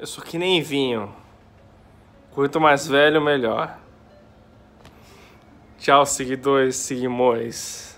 Eu sou que nem vinho. Quanto mais velho, melhor. Tchau, seguidores, seguimores.